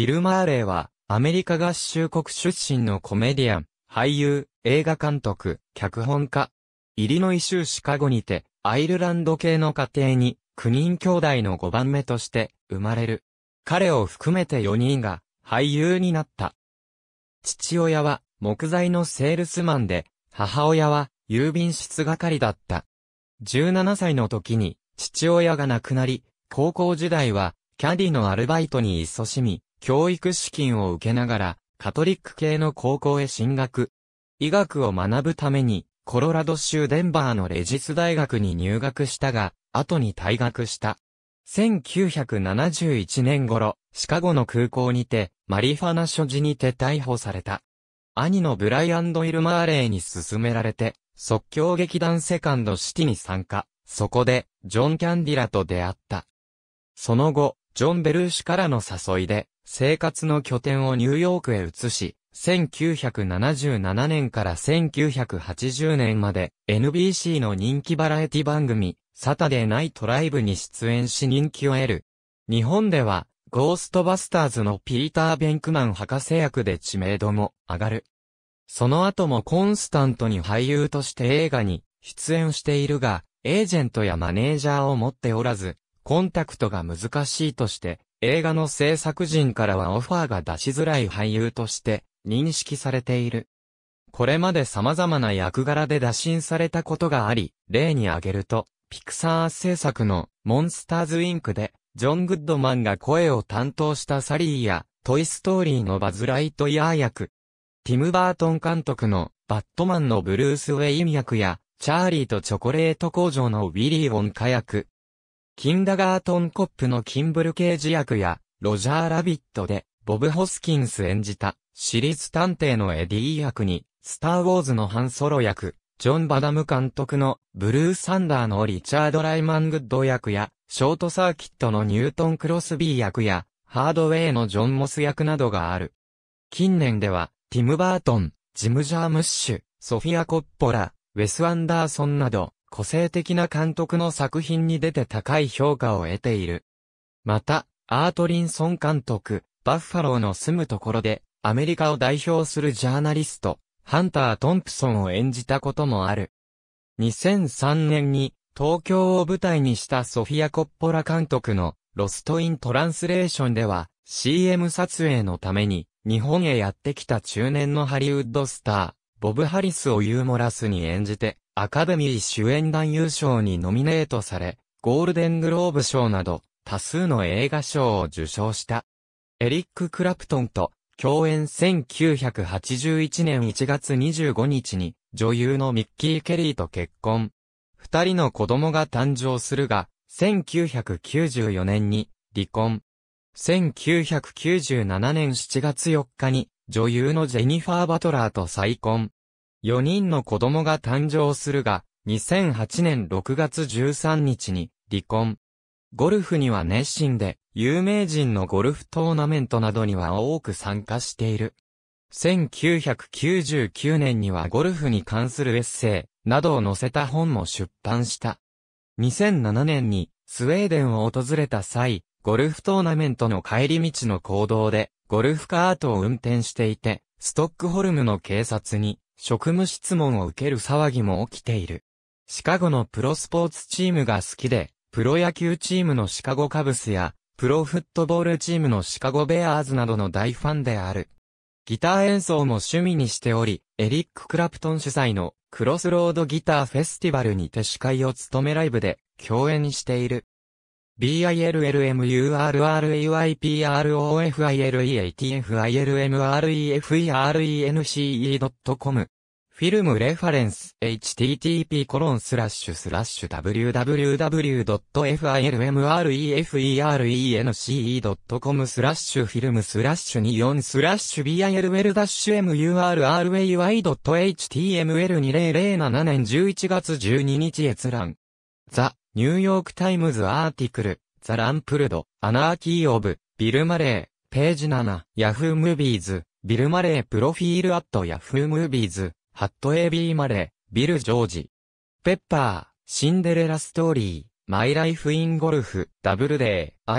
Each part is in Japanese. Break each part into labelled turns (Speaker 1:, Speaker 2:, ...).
Speaker 1: ビル・マーレーは、アメリカ合衆国出身のコメディアン、俳優、映画監督、脚本家。イリノイ州シカゴにて、アイルランド系の家庭に、9人兄弟の5番目として、生まれる。彼を含めて4人が、俳優になった。父親は、木材のセールスマンで、母親は、郵便室係だった。17歳の時に、父親が亡くなり、高校時代は、キャディのアルバイトに勤しみ、教育資金を受けながら、カトリック系の高校へ進学。医学を学ぶために、コロラド州デンバーのレジス大学に入学したが、後に退学した。1971年頃、シカゴの空港にて、マリファナ所持にて逮捕された。兄のブライアンド・イルマーレーに勧められて、即興劇団セカンドシティに参加。そこで、ジョン・キャンディラと出会った。その後、ジョン・ベルーシからの誘いで、生活の拠点をニューヨークへ移し、1977年から1980年まで NBC の人気バラエティ番組サタデーナイトライブに出演し人気を得る。日本ではゴーストバスターズのピーター・ベンクマン博士役で知名度も上がる。その後もコンスタントに俳優として映画に出演しているが、エージェントやマネージャーを持っておらず、コンタクトが難しいとして、映画の制作陣からはオファーが出しづらい俳優として認識されている。これまで様々な役柄で打診されたことがあり、例に挙げると、ピクサー制作のモンスターズインクで、ジョン・グッドマンが声を担当したサリーや、トイストーリーのバズ・ライトイヤー役、ティム・バートン監督のバットマンのブルース・ウェイン役や、チャーリーとチョコレート工場のウィリー・オンカ役、キンダガートンコップのキンブル刑事役や、ロジャー・ラビットで、ボブ・ホスキンス演じた、シリーズ探偵のエディ役に、スター・ウォーズのハン・ソロ役、ジョン・バダム監督の、ブルー・サンダーのリチャード・ライマン・グッド役や、ショートサーキットのニュートン・クロスビー役や、ハードウェイのジョン・モス役などがある。近年では、ティム・バートン、ジム・ジャームッシュ、ソフィア・コッポラ、ウェス・アンダーソンなど、個性的な監督の作品に出て高い評価を得ている。また、アート・リンソン監督、バッファローの住むところで、アメリカを代表するジャーナリスト、ハンター・トンプソンを演じたこともある。2003年に、東京を舞台にしたソフィア・コッポラ監督の、ロスト・イン・トランスレーションでは、CM 撮影のために、日本へやってきた中年のハリウッドスター。ボブ・ハリスをユーモラスに演じて、アカデミー主演男優賞にノミネートされ、ゴールデングローブ賞など、多数の映画賞を受賞した。エリック・クラプトンと共演1981年1月25日に女優のミッキー・ケリーと結婚。二人の子供が誕生するが、1994年に離婚。1997年7月4日に女優のジェニファー・バトラーと再婚。4人の子供が誕生するが、2008年6月13日に離婚。ゴルフには熱心で、有名人のゴルフトーナメントなどには多く参加している。1999年にはゴルフに関するエッセイなどを載せた本も出版した。2007年にスウェーデンを訪れた際、ゴルフトーナメントの帰り道の行動で、ゴルフカートを運転していて、ストックホルムの警察に、職務質問を受ける騒ぎも起きている。シカゴのプロスポーツチームが好きで、プロ野球チームのシカゴカブスや、プロフットボールチームのシカゴベアーズなどの大ファンである。ギター演奏も趣味にしており、エリック・クラプトン主催のクロスロードギターフェスティバルにて司会を務めライブで共演している。b i l l u r a i p r o f i l e a t f i l m r e f e n c e c o m フィルムレファレンス h t t p w w w f i l m r e f e n c e c o m スラッシュフィルムスラッシュ24スラッシュ bill-murray.html2007 年11月12日閲覧ザニューヨークタイムズアーティクル、ザ・ランプルド、アナーキー・オブ、ビル・マレー、ページ7、ヤフー・ムービーズ、ビル・マレー・プロフィール・アット・ヤフー・ムービーズ、ハット・エビー・マレー、ビル・ジョージ。ペッパー、シンデレラ・ストーリー、マイ・ライフ・イン・ゴルフ、ダブルデー、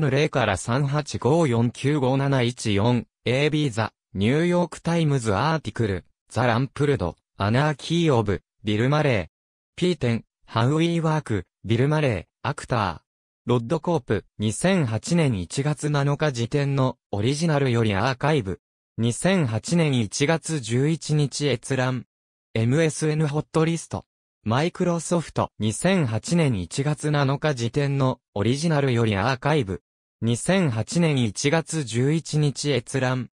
Speaker 1: ISBN 0から3 8 5 4 9 5 7 1 4 AB ザ、ニューヨーク・タイムズ・アーティクル、ザ・ランプルド、アナーキー・オブ、ビル・マレー、テン、ハウィーワーク、ビル・マレー、アクター。ロッドコープ、2008年1月7日時点のオリジナルよりアーカイブ。2008年1月11日閲覧。MSN ホットリスト。マイクロソフト2008年1月7日時点のオリジナルよりアーカイブ。2008年1月11日閲覧。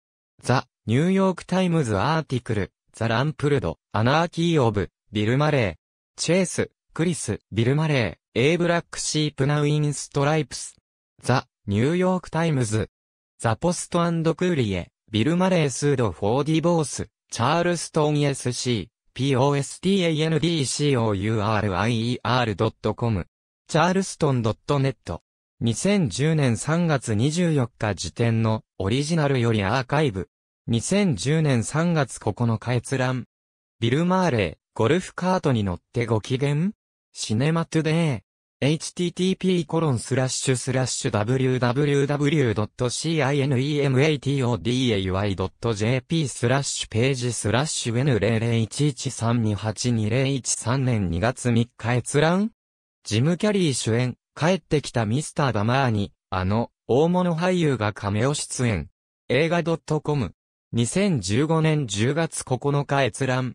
Speaker 1: ザ・ニューヨークタイムズアーティクル、ザ・ランプルド、アナーキー・オブ、ビル・マレー。チェース、クリス、ビル・マレー、エイ・ブラック・シープ・ナウィン・ストライプス。ザ・ニューヨーク・タイムズ。ザ・ポストクーリエ、ビル・マレー・スード・フォーディ・ボース、チャールストン SC、postandcourier.com、チャールストン .net。2010年3月24日時点のオリジナルよりアーカイブ。2010年3月9日閲覧。ビル・マーレー、ゴルフカートに乗ってご機嫌シネマトゥデイ http コロンスラッシュスラッシュ w w w c i n e m a t o d a y j p スラッシュページスラッシュ N00113282013 年2月3日閲覧ジム・キャリー主演、帰ってきたミスター・ダマーに、あの、大物俳優が亀を出演。映画 .com。2015年10月9日閲覧。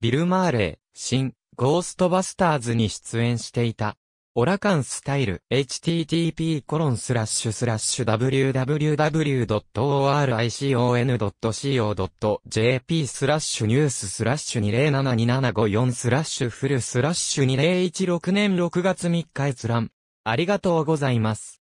Speaker 1: ビル・マーレー、新、ゴーストバスターズに出演していた。オラカンスタイル http://www.oricon.co.jp スラッシュニューススラッシュ207275 4スラッシュフルスラッシュ2016年6月3日閲覧。ありがとうございます。